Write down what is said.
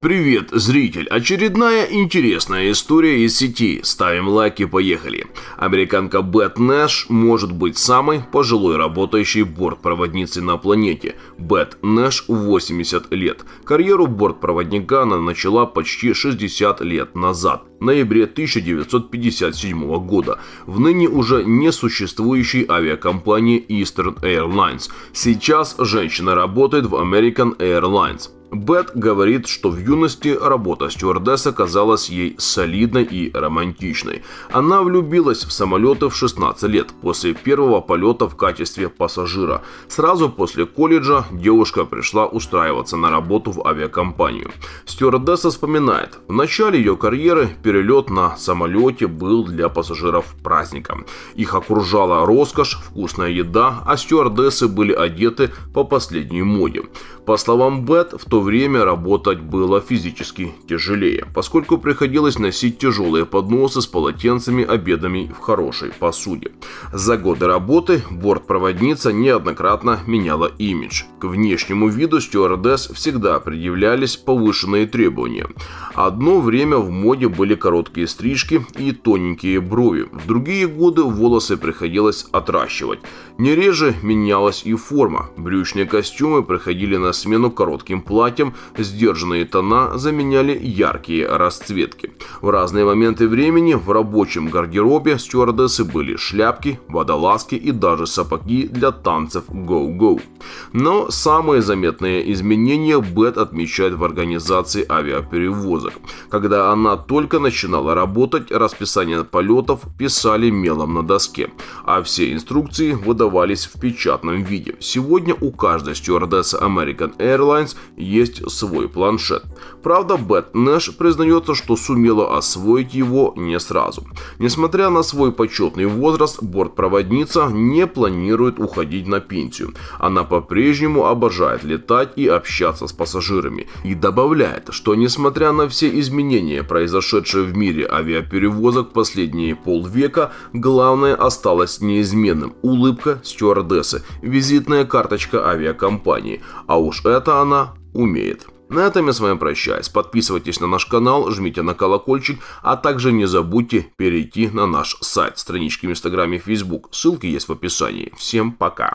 Привет, зритель! Очередная интересная история из сети. Ставим лайки, поехали. Американка Бет Нэш может быть самой пожилой работающей бортпроводницей на планете. Бет Нэш 80 лет. Карьеру бортпроводника она начала почти 60 лет назад в ноябре 1957 года в ныне уже не существующей авиакомпании Eastern Airlines. Сейчас женщина работает в American Airlines. Бет говорит, что в юности работа стюардесса казалась ей солидной и романтичной. Она влюбилась в самолеты в 16 лет, после первого полета в качестве пассажира. Сразу после колледжа девушка пришла устраиваться на работу в авиакомпанию. Стюардесса вспоминает, в начале ее карьеры перелет на самолете был для пассажиров праздником. Их окружала роскошь, вкусная еда, а стюардессы были одеты по последней моде. По словам Бет, в то то время работать было физически тяжелее, поскольку приходилось носить тяжелые подносы с полотенцами, обедами в хорошей посуде. За годы работы бортпроводница неоднократно меняла имидж. К внешнему виду стюардесс всегда предъявлялись повышенные требования. Одно время в моде были короткие стрижки и тоненькие брови. В другие годы волосы приходилось отращивать. Не реже менялась и форма. Брючные костюмы приходили на смену коротким платьям платьем, сдержанные тона заменяли яркие расцветки. В разные моменты времени в рабочем гардеробе стюардессы были шляпки, водолазки и даже сапоги для танцев «Go-Go». Но самые заметные изменения Бет отмечает в организации авиаперевозок. Когда она только начинала работать, расписание полетов писали мелом на доске, а все инструкции выдавались в печатном виде. Сегодня у каждой стюардессы American Airlines есть свой планшет. Правда, Бэт Нэш признается, что сумела освоить его не сразу. Несмотря на свой почетный возраст, бортпроводница не планирует уходить на пенсию. Она по-прежнему обожает летать и общаться с пассажирами. И добавляет, что несмотря на все изменения, произошедшие в мире авиаперевозок последние полвека, главное осталось неизменным – улыбка стюардессы, визитная карточка авиакомпании. А уж это она умеет. На этом я с вами прощаюсь. Подписывайтесь на наш канал, жмите на колокольчик, а также не забудьте перейти на наш сайт, странички в Инстаграме и Фейсбук. Ссылки есть в описании. Всем пока!